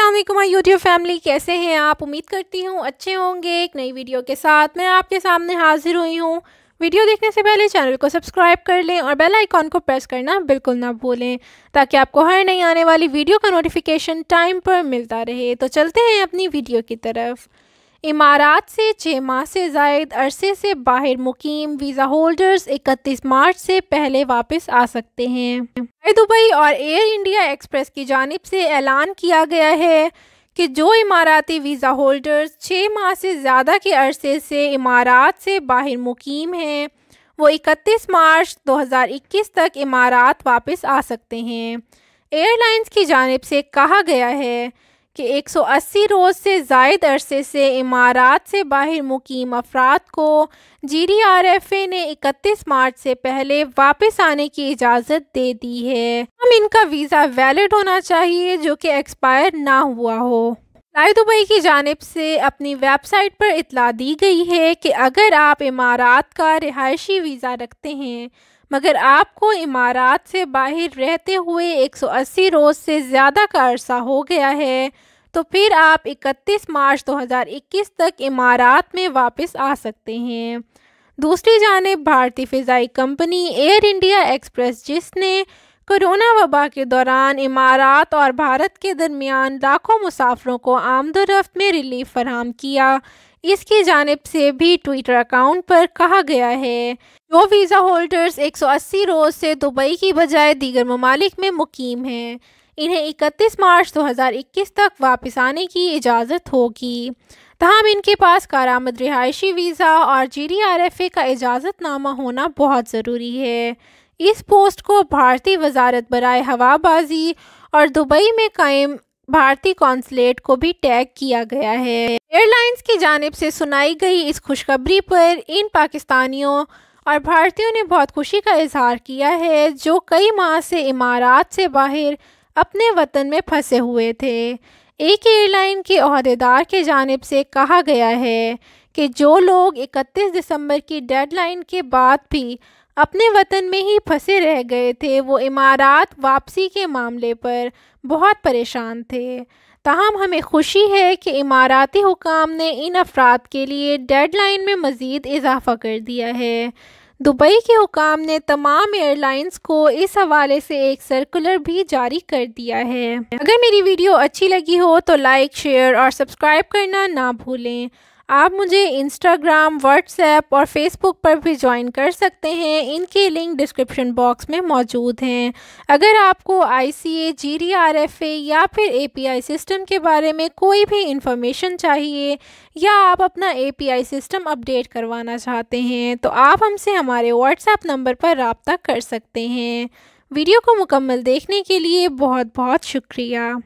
Allah my YouTube family कैसे हैं आप उम्मीद करती हूँ अच्छे होंगे एक नई वीडियो के साथ मैं आपके सामने हाजिर हुई हूँ वीडियो देखने से पहले चैनल को सब्सक्राइब कर लें और बेल आइकॉन को प्रेस करना बिल्कुल ना भूलें ताकि आपको हर नई आने वाली वीडियो का नोटिफिकेशन टाइम पर मिलता रहे तो चलते हैं अपनी वीडियो की तरफ इमारात से छः माह से जायद अरसे से बाहर मुकीम वीज़ा होल्डर्स 31 मार्च से पहले वापस आ सकते हैं दुबई और एयर इंडिया एक्सप्रेस की जानब से ऐलान किया गया है कि जो इमाराती वीज़ा होल्डर्स छः माह से ज़्यादा के अरसे से इमारात से बाहर मुकीम हैं वो 31 मार्च 2021 तक इमारात वापस आ सकते हैं एयरलाइंस की जानब से कहा गया है कि 180 रोज़ से जायद अरसे से इमारात से बाहर मुकीम अफराद को G D R F A ने 31 मार्च से पहले वापस आने की इजाज़त दे दी है हम इनका वीज़ा वैलिड होना चाहिए जो कि एक्सपायर ना हुआ हो लाइव दुबई की जानब से अपनी वेबसाइट पर इतला दी गई है कि अगर आप इमारात का रिहायशी वीज़ा रखते हैं मगर आपको इमारात से बाहर रहते हुए 180 रोज़ से ज़्यादा का अरसा हो गया है तो फिर आप 31 मार्च 2021 तक इमारात में वापस आ सकते हैं दूसरी जानब भारतीय फ़िज़ाई कंपनी एयर इंडिया एक्सप्रेस जिसने कोरोना वबा के दौरान इमारात और भारत के दरमियान लाखों मुसाफरों को आमदोरफ्त में रिलीफ फराम किया इसकी जानब से भी ट्विटर अकाउंट पर कहा गया है जो वीज़ा होल्डर्स 180 रोज़ से दुबई की बजाय दीगर ममालिक में मुकीम हैं इन्हें 31 मार्च 2021 तक वापस आने की इजाज़त होगी तहम इनके पास कारामद रिहायशी वीज़ा और G D R F A का इजाज़तनामा होना बहुत ज़रूरी है इस पोस्ट को भारतीय वजारत बरए हवाबाजी और दुबई में कायम भारतीय कौंसलेट को भी टैग किया गया है एयरलाइंस की जानब से सुनाई गई इस खुशखबरी पर इन पाकिस्तानियों और भारतीयों ने बहुत खुशी का इजहार किया है जो कई माह से इमारात से बाहर अपने वतन में फंसे हुए थे एक एयरलाइन के अहदेदार के जानब से कहा गया है कि जो लोग 31 दिसंबर की डेडलाइन के बाद भी अपने वतन में ही फंसे रह गए थे वो इमारात वापसी के मामले पर बहुत परेशान थे ताहम हमें खुशी है कि इमाराती हुकाम ने इन अफराद के लिए डेडलाइन में मज़ीद इजाफा कर दिया है दुबई के हुकाम ने तमाम एयरलाइंस को इस हवाले से एक सर्कुलर भी जारी कर दिया है अगर मेरी वीडियो अच्छी लगी हो तो लाइक शेयर और सब्सक्राइब करना ना भूलें आप मुझे इंस्टाग्राम व्हाट्सएप और फेसबुक पर भी ज्वाइन कर सकते हैं इनके लिंक डिस्क्रिप्शन बॉक्स में मौजूद हैं अगर आपको I C A G D R F A या फिर ए पी आई सिस्टम के बारे में कोई भी इंफॉर्मेशन चाहिए या आप अपना A P I system update करवाना चाहते हैं तो आप हमसे हमारे व्हाट्सएप नंबर पर रबता कर सकते हैं वीडियो को मुकम्मल देखने के लिए बहुत बहुत शुक्रिया